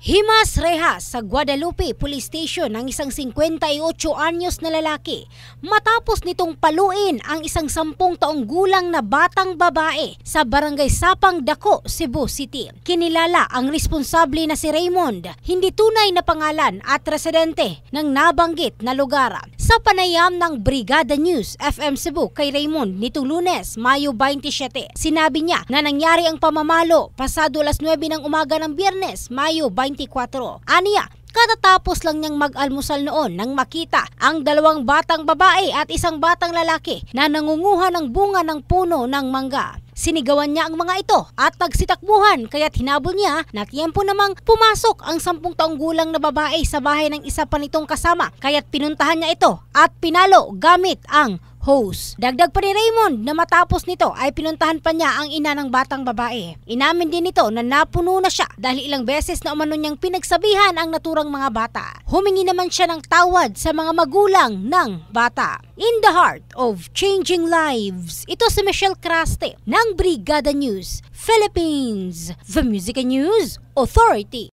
Himas Rehas sa Guadalupe Police Station ng isang 58 anyos na lalaki matapos nitong paluin ang isang 10 taong gulang na batang babae sa barangay Sapang Dako, Cebu City. Kinilala ang responsable na si Raymond, hindi tunay na pangalan at residente ng nabanggit na lugar. Sa panayam ng Brigada News FM Cebu kay Raymond nitong lunes, Mayo 27, sinabi niya na nangyari ang pamamalo pasado alas 9 ng umaga ng biyernes, Mayo 24. Aniya, Katatapos lang niyang mag-almusal noon nang makita ang dalawang batang babae at isang batang lalaki na nangunguha ng bunga ng puno ng mangga. Sinigawan niya ang mga ito at nagsitakbuhan kaya hinabol niya na tiyempo namang pumasok ang sampung taong gulang na babae sa bahay ng isa pa nitong kasama kaya't pinuntahan niya ito at pinalo gamit ang host. Dagdag pa ni Raymond na matapos nito ay pinuntahan pa niya ang ina ng batang babae. Inamin din nito na napuno na siya dahil ilang beses na umano niyang pinagsabihan ang naturang mga bata. Humingi naman siya ng tawad sa mga magulang ng bata. In the heart of changing lives, ito si Michelle Craste ng Brigada News, Philippines, The Music News Authority.